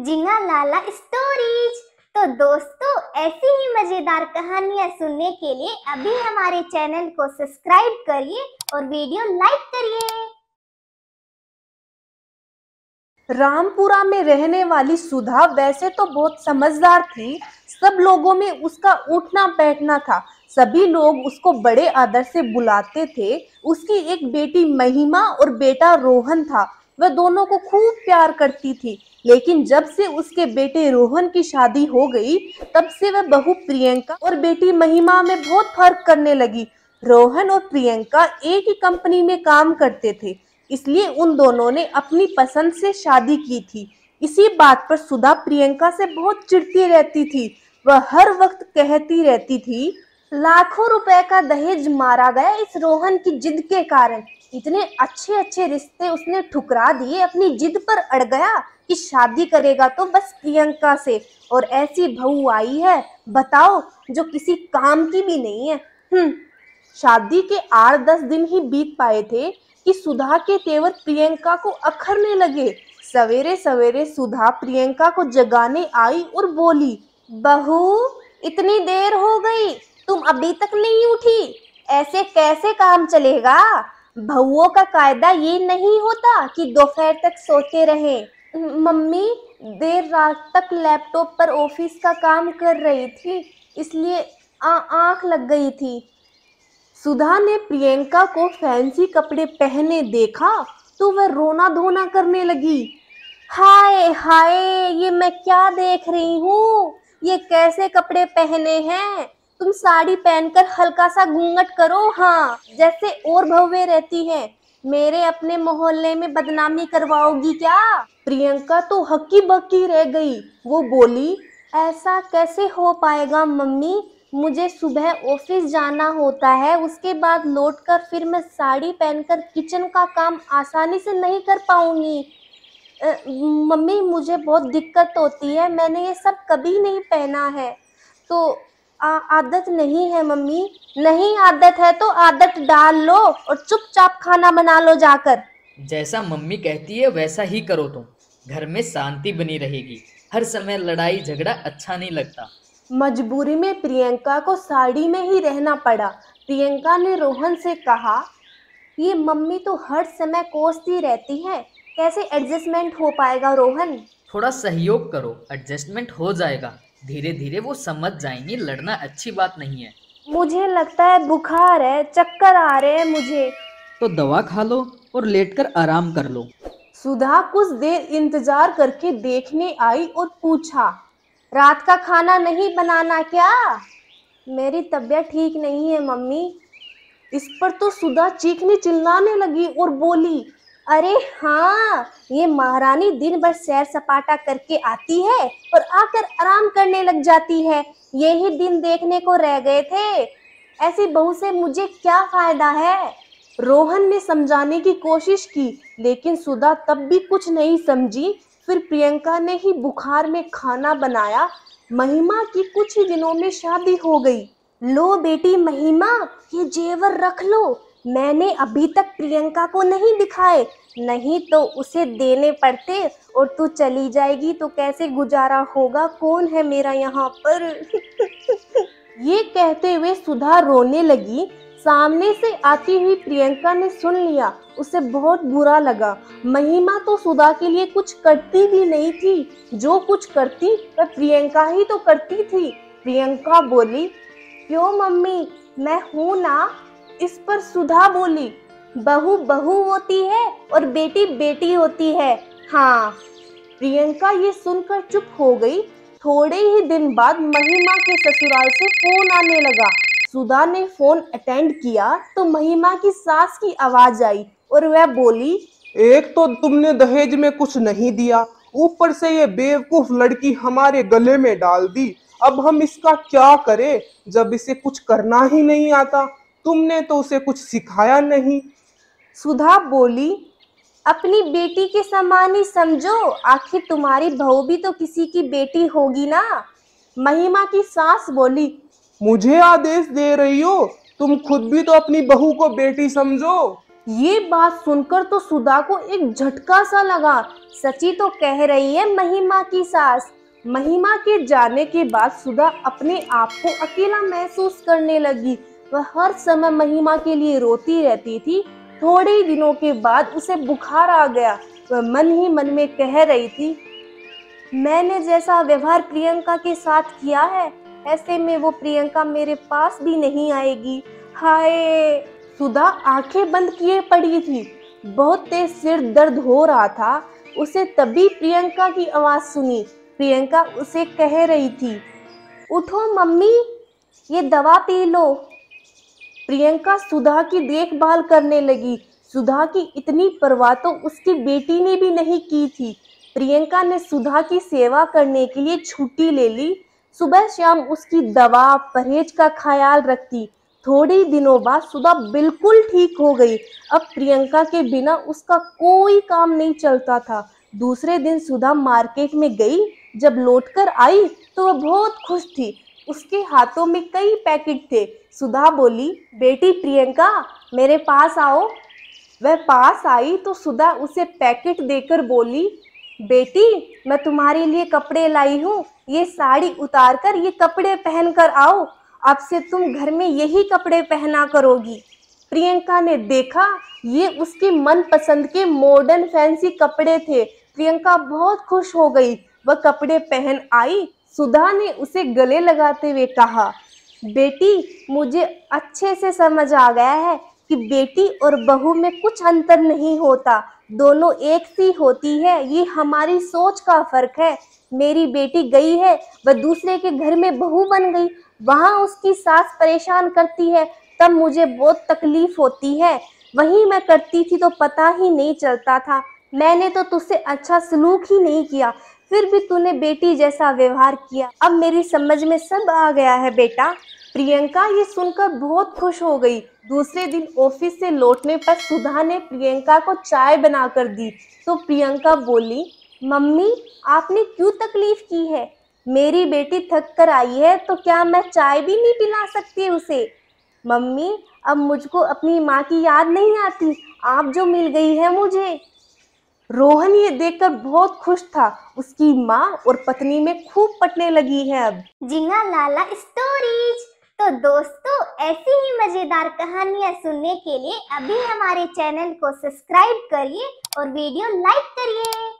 जिंगा लाला स्टोरीज तो दोस्तों ऐसी ही मजेदार कहानियां सुनने के लिए अभी हमारे चैनल को सब्सक्राइब करिए और वीडियो लाइक करिए रामपुरा में रहने वाली सुधा वैसे तो बहुत समझदार थी सब लोगों में उसका उठना बैठना था सभी लोग उसको बड़े आदर से बुलाते थे उसकी एक बेटी महिमा और बेटा रोहन था वह दोनों को खूब प्यार करती थी लेकिन जब से उसके बेटे रोहन की शादी हो गई तब से वह बहू प्रियंका और बेटी महिमा में बहुत फर्क करने लगी रोहन और प्रियंका एक ही कंपनी में काम करते थे इसलिए उन दोनों ने अपनी पसंद से शादी की थी इसी बात पर सुधा प्रियंका से बहुत चिड़ती रहती थी वह हर वक्त कहती रहती थी लाखों रुपए का दहेज मारा गया इस रोहन की जिद के कारण इतने अच्छे अच्छे रिश्ते उसने ठुकरा दिए अपनी जिद पर अड़ गया कि शादी करेगा तो बस प्रियंका से और ऐसी बहू आई है बताओ जो किसी काम की भी नहीं है हम्म शादी के आठ दस दिन ही बीत पाए थे कि सुधा के तेवर प्रियंका को अखरने लगे सवेरे सवेरे सुधा प्रियंका को जगाने आई और बोली बहू इतनी देर हो गई तुम अभी तक नहीं उठी ऐसे कैसे काम चलेगा भवों का कायदा ये नहीं होता कि दोपहर तक सोते रहें मम्मी देर रात तक लैपटॉप पर ऑफिस का काम कर रही थी इसलिए आँख लग गई थी सुधा ने प्रियंका को फैंसी कपड़े पहने देखा तो वह रोना धोना करने लगी हाय हाय ये मैं क्या देख रही हूँ ये कैसे कपड़े पहने हैं तुम साड़ी पहनकर हल्का सा घूंघट करो हाँ जैसे और भव्य रहती है मेरे अपने मोहल्ले में बदनामी करवाओगी क्या प्रियंका तो हकी बक्की रह गई वो बोली ऐसा कैसे हो पाएगा मम्मी मुझे सुबह ऑफिस जाना होता है उसके बाद लौटकर फिर मैं साड़ी पहनकर किचन का काम आसानी से नहीं कर पाऊंगी मम्मी मुझे बहुत दिक्कत होती है मैंने ये सब कभी नहीं पहना है तो आ, आदत नहीं है मम्मी नहीं आदत है तो आदत डाल लो और चुपचाप खाना बना लो जाकर जैसा मम्मी कहती है वैसा ही करो तुम घर में शांति बनी रहेगी हर समय लड़ाई झगड़ा अच्छा नहीं लगता मजबूरी में प्रियंका को साड़ी में ही रहना पड़ा प्रियंका ने रोहन से कहा ये मम्मी तो हर समय कोसती रहती है कैसे एडजस्टमेंट हो पाएगा रोहन थोड़ा सहयोग करो एडजस्टमेंट हो जाएगा धीरे धीरे वो समझ जाएंगे लड़ना अच्छी बात नहीं है मुझे लगता है बुखार है चक्कर आ रहे हैं मुझे तो दवा खा लो और लेटकर आराम कर लो सुधा कुछ देर इंतजार करके देखने आई और पूछा रात का खाना नहीं बनाना क्या मेरी तबीयत ठीक नहीं है मम्मी इस पर तो सुधा चीखने चिल्लाने लगी और बोली अरे हाँ ये महारानी दिन भर सैर सपाटा करके आती है और आकर आराम करने लग जाती है ये ही दिन देखने को रह गए थे ऐसी बहू से मुझे क्या फायदा है रोहन ने समझाने की कोशिश की लेकिन सुधा तब भी कुछ नहीं समझी फिर प्रियंका ने ही बुखार में खाना बनाया महिमा की कुछ ही दिनों में शादी हो गई लो बेटी महिमा ये जेवर रख लो मैंने अभी तक प्रियंका को नहीं दिखाए नहीं तो उसे देने पड़ते और तू चली जाएगी तो कैसे गुजारा होगा कौन है मेरा यहाँ पर ये कहते हुए सुधा रोने लगी सामने से आती हुई प्रियंका ने सुन लिया उसे बहुत बुरा लगा महिमा तो सुधा के लिए कुछ करती भी नहीं थी जो कुछ करती वह प्रियंका ही तो करती थी प्रियंका बोली क्यों मम्मी मैं हूँ ना इस पर सुधा बोली बहु बहु होती है और बेटी बेटी होती है हाँ प्रियंका ये सुनकर चुप हो गई थोड़े ही दिन बाद महिमा के ससुराल से फोन आने लगा सुधा ने फोन अटेंड किया तो महिमा की सास की आवाज आई और वह बोली एक तो तुमने दहेज में कुछ नहीं दिया ऊपर से ये बेवकूफ लड़की हमारे गले में डाल दी अब हम इसका क्या करें जब इसे कुछ करना ही नहीं आता तुमने तो उसे कुछ सिखाया नहीं सुधा बोली अपनी बेटी के समान ही समझो आखिर तुम्हारी बहू भी तो किसी की बेटी होगी ना महिमा की सास बोली मुझे आदेश दे रही हो तुम खुद भी तो अपनी बहू को बेटी समझो ये बात सुनकर तो सुधा को एक झटका सा लगा सची तो कह रही है महिमा की सास महिमा के जाने के बाद सुधा अपने आप को अकेला महसूस करने लगी वह हर समय महिमा के लिए रोती रहती थी थोड़े ही दिनों के बाद उसे बुखार आ गया वह मन ही मन में कह रही थी मैंने जैसा व्यवहार प्रियंका के साथ किया है ऐसे में वो प्रियंका मेरे पास भी नहीं आएगी हाय सुधा आंखें बंद किए पड़ी थी बहुत तेज सिर दर्द हो रहा था उसे तभी प्रियंका की आवाज़ सुनी प्रियंका उसे कह रही थी उठो मम्मी ये दवा पी लो प्रियंका सुधा की देखभाल करने लगी सुधा की इतनी परवाह तो उसकी बेटी ने भी नहीं की थी प्रियंका ने सुधा की सेवा करने के लिए छुट्टी ले ली सुबह शाम उसकी दवा परहेज का ख्याल रखती थोड़े दिनों बाद सुधा बिल्कुल ठीक हो गई अब प्रियंका के बिना उसका कोई काम नहीं चलता था दूसरे दिन सुधा मार्केट में गई जब लौटकर आई तो वह बहुत खुश थी उसके हाथों में कई पैकेट थे सुधा बोली बेटी प्रियंका मेरे पास आओ वह पास आई तो सुधा उसे पैकेट देकर बोली बेटी मैं तुम्हारे लिए कपड़े लाई हूँ ये साड़ी उतार कर ये कपड़े पहन कर आओ अब से तुम घर में यही कपड़े पहना करोगी प्रियंका ने देखा ये उसके मनपसंद के मॉडर्न फैंसी कपड़े थे प्रियंका बहुत खुश हो गई वह कपड़े पहन आई सुधा ने उसे गले लगाते हुए कहा बेटी मुझे अच्छे से समझ आ गया है कि बेटी और बहू में कुछ अंतर नहीं होता दोनों एक सी होती है ये हमारी सोच का फर्क है मेरी बेटी गई है वह दूसरे के घर में बहू बन गई वहाँ उसकी सास परेशान करती है तब मुझे बहुत तकलीफ होती है वहीं मैं करती थी तो पता ही नहीं चलता था मैंने तो तुझसे अच्छा सलूक ही नहीं किया फिर भी तूने बेटी जैसा व्यवहार किया अब मेरी समझ में सब आ गया है बेटा प्रियंका ये सुनकर बहुत खुश हो गई दूसरे दिन ऑफिस से लौटने पर सुधा ने प्रियंका को चाय बनाकर दी तो प्रियंका बोली मम्मी आपने क्यों तकलीफ की है मेरी बेटी थक कर आई है तो क्या मैं चाय भी नहीं पिला सकती उसे मम्मी अब मुझको अपनी माँ की याद नहीं आती आप जो मिल गई है मुझे रोहन ये देखकर बहुत खुश था उसकी माँ और पत्नी में खूब पटने लगी है अब जिंगा लाला स्टोरीज तो दोस्तों ऐसी ही मजेदार कहानियाँ सुनने के लिए अभी हमारे चैनल को सब्सक्राइब करिए और वीडियो लाइक करिए